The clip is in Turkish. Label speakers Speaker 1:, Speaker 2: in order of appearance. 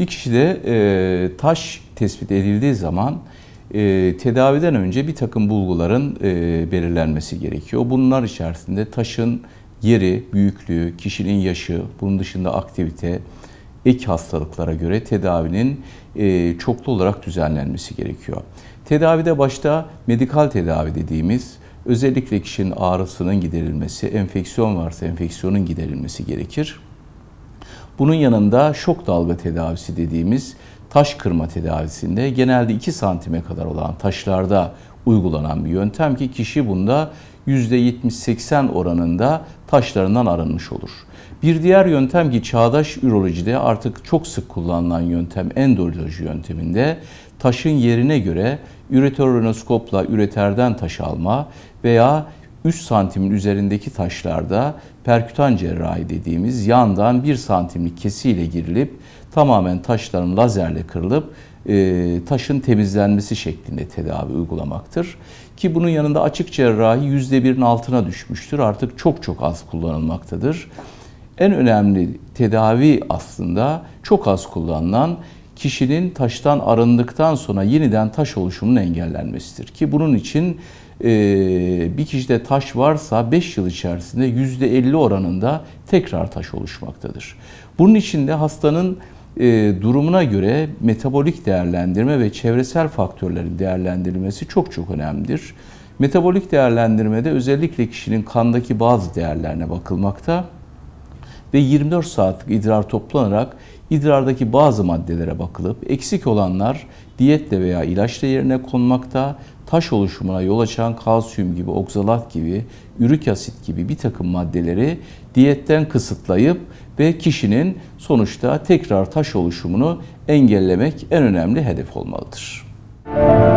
Speaker 1: Bir kişide e, taş tespit edildiği zaman e, tedaviden önce bir takım bulguların e, belirlenmesi gerekiyor. Bunlar içerisinde taşın yeri, büyüklüğü, kişinin yaşı, bunun dışında aktivite, ek hastalıklara göre tedavinin e, çoklu olarak düzenlenmesi gerekiyor. Tedavide başta medikal tedavi dediğimiz özellikle kişinin ağrısının giderilmesi, enfeksiyon varsa enfeksiyonun giderilmesi gerekir. Bunun yanında şok dalga tedavisi dediğimiz taş kırma tedavisinde genelde 2 santime kadar olan taşlarda uygulanan bir yöntem ki kişi bunda %70-80 oranında taşlarından arınmış olur. Bir diğer yöntem ki çağdaş ürolojide artık çok sık kullanılan yöntem endoloji yönteminde taşın yerine göre üreterolonoskopla üreterden taş alma veya 3 santimin üzerindeki taşlarda perkütan cerrahi dediğimiz yandan 1 santimlik kesiyle girilip tamamen taşların lazerle kırılıp e, taşın temizlenmesi şeklinde tedavi uygulamaktır. Ki bunun yanında açık cerrahi %1'in altına düşmüştür. Artık çok çok az kullanılmaktadır. En önemli tedavi aslında çok az kullanılan kişinin taştan arındıktan sonra yeniden taş oluşumunun engellenmesidir. Ki bunun için e, bir kişide taş varsa 5 yıl içerisinde %50 oranında tekrar taş oluşmaktadır. Bunun için de hastanın e, durumuna göre metabolik değerlendirme ve çevresel faktörlerin değerlendirilmesi çok çok önemlidir. Metabolik değerlendirmede özellikle kişinin kandaki bazı değerlerine bakılmakta ve 24 saatlik idrar toplanarak idrardaki bazı maddelere bakılıp eksik olanlar diyetle veya ilaçla yerine konmakta, taş oluşumuna yol açan kalsiyum gibi, oksalat gibi, ürik asit gibi bir takım maddeleri diyetten kısıtlayıp ve kişinin sonuçta tekrar taş oluşumunu engellemek en önemli hedef olmalıdır. Müzik